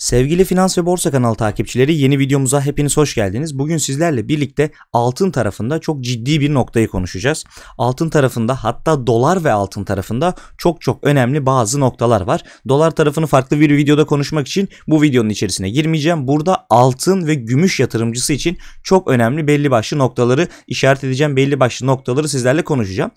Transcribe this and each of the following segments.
Sevgili Finans ve Borsa kanalı takipçileri yeni videomuza hepiniz hoş geldiniz. Bugün sizlerle birlikte altın tarafında çok ciddi bir noktayı konuşacağız. Altın tarafında hatta dolar ve altın tarafında çok çok önemli bazı noktalar var. Dolar tarafını farklı bir videoda konuşmak için bu videonun içerisine girmeyeceğim. Burada altın ve gümüş yatırımcısı için çok önemli belli başlı noktaları işaret edeceğim. Belli başlı noktaları sizlerle konuşacağım.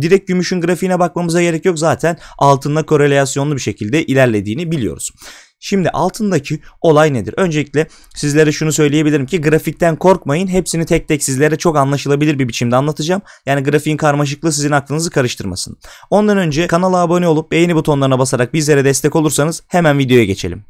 Direkt gümüşün grafiğine bakmamıza gerek yok zaten altınla korelasyonlu bir şekilde ilerlediğini biliyoruz. Şimdi altındaki olay nedir? Öncelikle sizlere şunu söyleyebilirim ki grafikten korkmayın. Hepsini tek tek sizlere çok anlaşılabilir bir biçimde anlatacağım. Yani grafiğin karmaşıklığı sizin aklınızı karıştırmasın. Ondan önce kanala abone olup beğeni butonlarına basarak bizlere destek olursanız hemen videoya geçelim.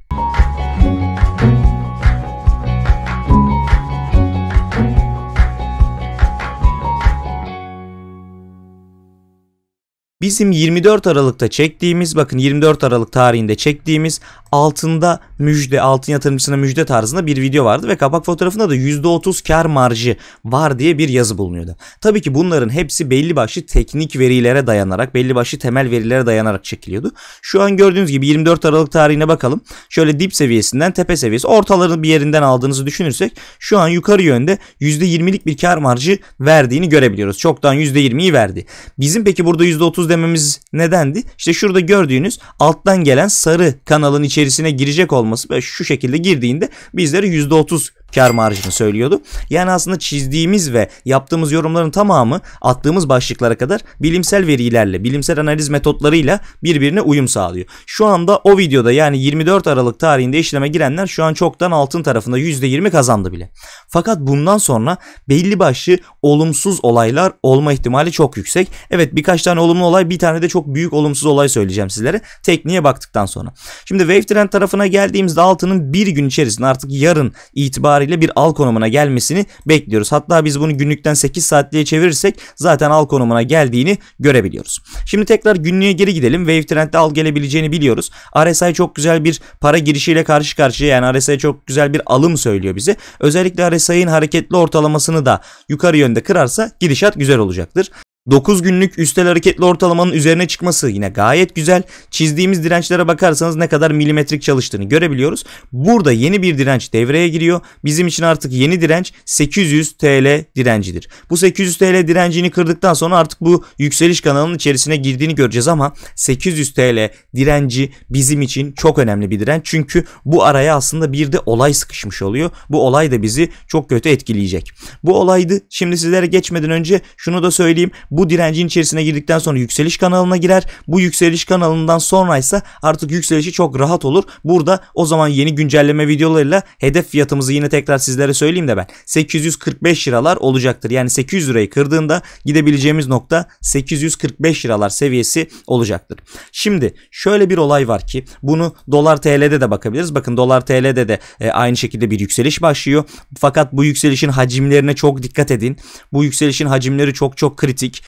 Bizim 24 Aralık'ta çektiğimiz bakın 24 Aralık tarihinde çektiğimiz altında müjde, altın yatırımcısına müjde tarzında bir video vardı ve kapak fotoğrafında da %30 kar marjı var diye bir yazı bulunuyordu. Tabii ki bunların hepsi belli başlı teknik verilere dayanarak, belli başlı temel verilere dayanarak çekiliyordu. Şu an gördüğünüz gibi 24 Aralık tarihine bakalım. Şöyle dip seviyesinden tepe seviyesi, ortalarını bir yerinden aldığınızı düşünürsek şu an yukarı yönde %20'lik bir kar marjı verdiğini görebiliyoruz. Çoktan %20'yi verdi. Bizim peki burada %30 dememiz nedendi? İşte şurada gördüğünüz alttan gelen sarı kanalın içi içerisine girecek olması ve şu şekilde girdiğinde bizlere %30 kar marjını söylüyordu. Yani aslında çizdiğimiz ve yaptığımız yorumların tamamı attığımız başlıklara kadar bilimsel verilerle, bilimsel analiz metotlarıyla birbirine uyum sağlıyor. Şu anda o videoda yani 24 Aralık tarihinde işleme girenler şu an çoktan altın tarafında %20 kazandı bile. Fakat bundan sonra belli başlı olumsuz olaylar olma ihtimali çok yüksek. Evet birkaç tane olumlu olay bir tane de çok büyük olumsuz olay söyleyeceğim sizlere. Tekniğe baktıktan sonra. Şimdi Wave Trend tarafına geldiğimizde altının bir gün içerisinde artık yarın itibariyle itibariyle bir al konumuna gelmesini bekliyoruz. Hatta biz bunu günlükten 8 saatliğe çevirirsek zaten al konumuna geldiğini görebiliyoruz. Şimdi tekrar günlüğe geri gidelim. Wave Trend'de al gelebileceğini biliyoruz. RSI çok güzel bir para girişiyle karşı karşıya yani RSI çok güzel bir alım söylüyor bize. Özellikle RSI'nin hareketli ortalamasını da yukarı yönde kırarsa gidişat güzel olacaktır. 9 günlük üstel hareketli ortalamanın üzerine çıkması yine gayet güzel. Çizdiğimiz dirençlere bakarsanız ne kadar milimetrik çalıştığını görebiliyoruz. Burada yeni bir direnç devreye giriyor. Bizim için artık yeni direnç 800 TL direncidir. Bu 800 TL direncini kırdıktan sonra artık bu yükseliş kanalının içerisine girdiğini göreceğiz ama 800 TL direnci bizim için çok önemli bir direnç. Çünkü bu araya aslında bir de olay sıkışmış oluyor. Bu olay da bizi çok kötü etkileyecek. Bu olaydı. Şimdi sizlere geçmeden önce şunu da söyleyeyim. Bu direncin içerisine girdikten sonra yükseliş kanalına girer. Bu yükseliş kanalından sonra ise artık yükselişi çok rahat olur. Burada o zaman yeni güncelleme videolarıyla hedef fiyatımızı yine tekrar sizlere söyleyeyim de ben. 845 liralar olacaktır. Yani 800 lirayı kırdığında gidebileceğimiz nokta 845 liralar seviyesi olacaktır. Şimdi şöyle bir olay var ki bunu dolar TL'de de bakabiliriz. Bakın dolar TL'de de e, aynı şekilde bir yükseliş başlıyor. Fakat bu yükselişin hacimlerine çok dikkat edin. Bu yükselişin hacimleri çok çok kritik.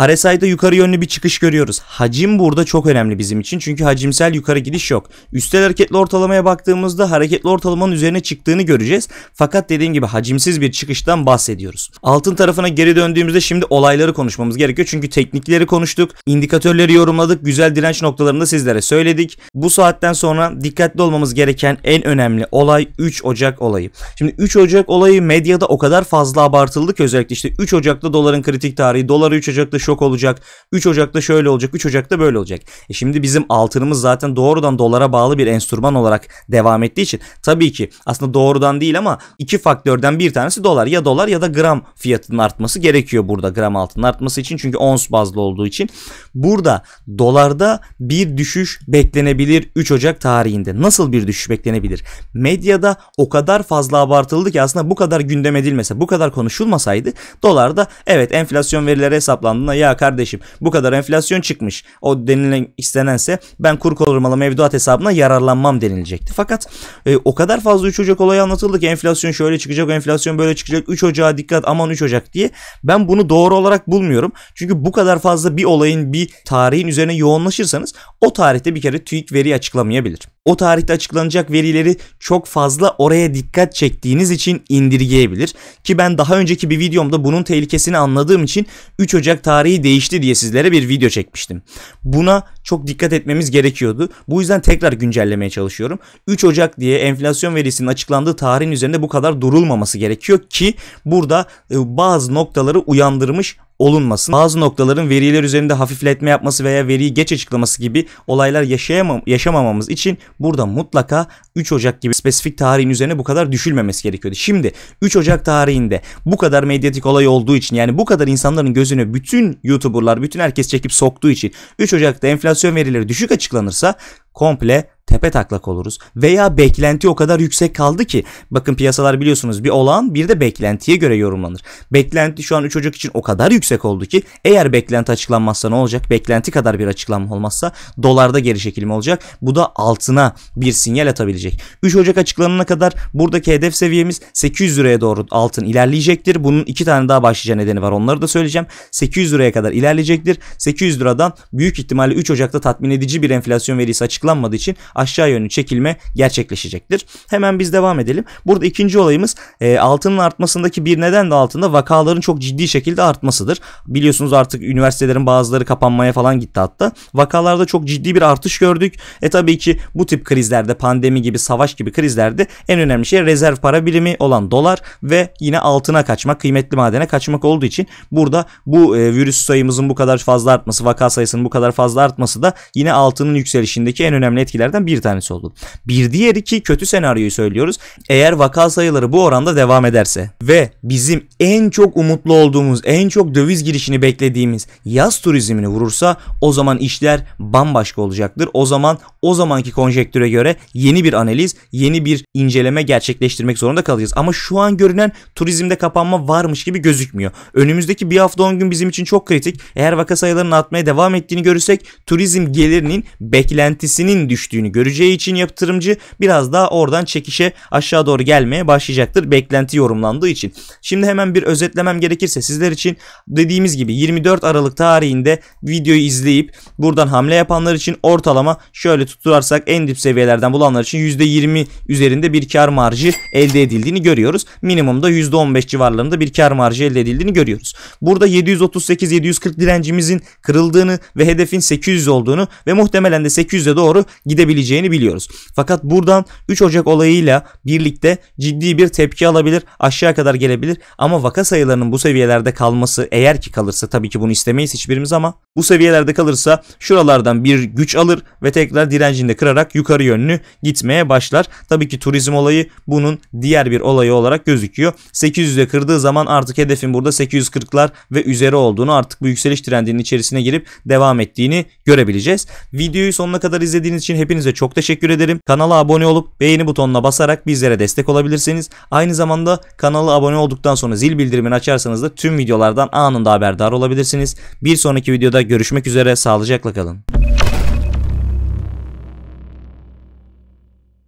RSI'da yukarı yönlü bir çıkış görüyoruz. Hacim burada çok önemli bizim için çünkü hacimsel yukarı gidiş yok. Üstel hareketli ortalamaya baktığımızda hareketli ortalamanın üzerine çıktığını göreceğiz. Fakat dediğim gibi hacimsiz bir çıkıştan bahsediyoruz. Altın tarafına geri döndüğümüzde şimdi olayları konuşmamız gerekiyor. Çünkü teknikleri konuştuk, indikatörleri yorumladık, güzel direnç noktalarını da sizlere söyledik. Bu saatten sonra dikkatli olmamız gereken en önemli olay 3 Ocak olayı. Şimdi 3 Ocak olayı medyada o kadar fazla abartıldı ki özellikle işte 3 Ocak'ta doların kritik tarihi, doları 3 Ocak'ta şok olacak. 3 Ocak'ta şöyle olacak. 3 Ocak'ta böyle olacak. E şimdi bizim altınımız zaten doğrudan dolara bağlı bir enstrüman olarak devam ettiği için tabii ki aslında doğrudan değil ama iki faktörden bir tanesi dolar. Ya dolar ya da gram fiyatının artması gerekiyor burada gram altının artması için. Çünkü ons bazlı olduğu için. Burada dolarda bir düşüş beklenebilir 3 Ocak tarihinde. Nasıl bir düşüş beklenebilir? Medyada o kadar fazla abartıldı ki aslında bu kadar gündem edilmese, bu kadar konuşulmasaydı dolarda evet enflasyon verileri hesaplandığında bana ya kardeşim bu kadar enflasyon çıkmış o denilen istenense ben kur koruma mevduat hesabına yararlanmam denilecekti. Fakat e, o kadar fazla 3 Ocak olayı anlatıldı ki enflasyon şöyle çıkacak enflasyon böyle çıkacak 3 Ocak'a dikkat aman 3 Ocak diye ben bunu doğru olarak bulmuyorum. Çünkü bu kadar fazla bir olayın bir tarihin üzerine yoğunlaşırsanız o tarihte bir kere TÜİK veri açıklamayabilir. O tarihte açıklanacak verileri çok fazla oraya dikkat çektiğiniz için indirgeyebilir. Ki ben daha önceki bir videomda bunun tehlikesini anladığım için 3 Ocak tarihi tarihi değişti diye sizlere bir video çekmiştim. Buna çok dikkat etmemiz gerekiyordu. Bu yüzden tekrar güncellemeye çalışıyorum. 3 Ocak diye enflasyon verisinin açıklandığı tarihin üzerinde bu kadar durulmaması gerekiyor ki burada e, bazı noktaları uyandırmış olunmasın. Bazı noktaların veriler üzerinde hafifletme yapması veya veriyi geç açıklaması gibi olaylar yaşayamam yaşamamamız için burada mutlaka 3 Ocak gibi spesifik tarihin üzerine bu kadar düşülmemesi gerekiyordu. Şimdi 3 Ocak tarihinde bu kadar medyatik olay olduğu için yani bu kadar insanların gözünü bütün YouTuber'lar, bütün herkes çekip soktuğu için 3 Ocak'ta enflasyon verileri düşük açıklanırsa komple tepe taklak oluruz. Veya beklenti o kadar yüksek kaldı ki bakın piyasalar biliyorsunuz bir olağan bir de beklentiye göre yorumlanır. Beklenti şu an 3 Ocak için o kadar yüksek oldu ki eğer beklenti açıklanmazsa ne olacak? Beklenti kadar bir açıklanma olmazsa dolarda geri çekilme olacak. Bu da altına bir sinyal atabilecek. 3 Ocak açıklanana kadar buradaki hedef seviyemiz 800 liraya doğru altın ilerleyecektir. Bunun iki tane daha başlıca nedeni var. Onları da söyleyeceğim. 800 liraya kadar ilerleyecektir. 800 liradan büyük ihtimalle 3 Ocak'ta tatmin edici bir enflasyon verisi açıklanmadığı için aşağı yönlü çekilme gerçekleşecektir. Hemen biz devam edelim. Burada ikinci olayımız e, altının artmasındaki bir neden de altında vakaların çok ciddi şekilde artmasıdır. Biliyorsunuz artık üniversitelerin bazıları kapanmaya falan gitti hatta. Vakalarda çok ciddi bir artış gördük. E tabii ki bu tip krizlerde pandemi gibi savaş gibi krizlerde en önemli şey rezerv para birimi olan dolar ve yine altına kaçmak kıymetli madene kaçmak olduğu için burada bu e, virüs sayımızın bu kadar fazla artması vaka sayısının bu kadar fazla artması da yine altının yükselişindeki en önemli etkilerden sebeplerinden bir tanesi oldu. Bir diğer iki kötü senaryoyu söylüyoruz. Eğer vaka sayıları bu oranda devam ederse ve bizim en çok umutlu olduğumuz, en çok döviz girişini beklediğimiz yaz turizmini vurursa o zaman işler bambaşka olacaktır. O zaman o zamanki konjektüre göre yeni bir analiz, yeni bir inceleme gerçekleştirmek zorunda kalacağız. Ama şu an görünen turizmde kapanma varmış gibi gözükmüyor. Önümüzdeki bir hafta 10 gün bizim için çok kritik. Eğer vaka sayılarının artmaya devam ettiğini görürsek turizm gelirinin beklentisinin düştüğünü göreceği için yatırımcı biraz daha oradan çekişe aşağı doğru gelmeye başlayacaktır beklenti yorumlandığı için. Şimdi hemen bir özetlemem gerekirse sizler için dediğimiz gibi 24 Aralık tarihinde videoyu izleyip buradan hamle yapanlar için ortalama şöyle tutarsak en dip seviyelerden bulanlar için %20 üzerinde bir kar marjı elde edildiğini görüyoruz. Minimumda %15 civarlarında bir kar marjı elde edildiğini görüyoruz. Burada 738-740 direncimizin kırıldığını ve hedefin 800 olduğunu ve muhtemelen de 800'e doğru gidebileceğini olabileceğini biliyoruz. Fakat buradan 3 Ocak olayıyla birlikte ciddi bir tepki alabilir, aşağı kadar gelebilir ama vaka sayılarının bu seviyelerde kalması eğer ki kalırsa tabii ki bunu istemeyiz hiçbirimiz ama bu seviyelerde kalırsa şuralardan bir güç alır ve tekrar direncini de kırarak yukarı yönlü gitmeye başlar. Tabii ki turizm olayı bunun diğer bir olayı olarak gözüküyor. 800'e kırdığı zaman artık hedefin burada 840'lar ve üzeri olduğunu artık bu yükseliş trendinin içerisine girip devam ettiğini görebileceğiz. Videoyu sonuna kadar izlediğiniz için hepinize Hepinize çok teşekkür ederim. Kanala abone olup beğeni butonuna basarak bizlere destek olabilirsiniz. Aynı zamanda kanala abone olduktan sonra zil bildirimini açarsanız da tüm videolardan anında haberdar olabilirsiniz. Bir sonraki videoda görüşmek üzere. Sağlıcakla kalın.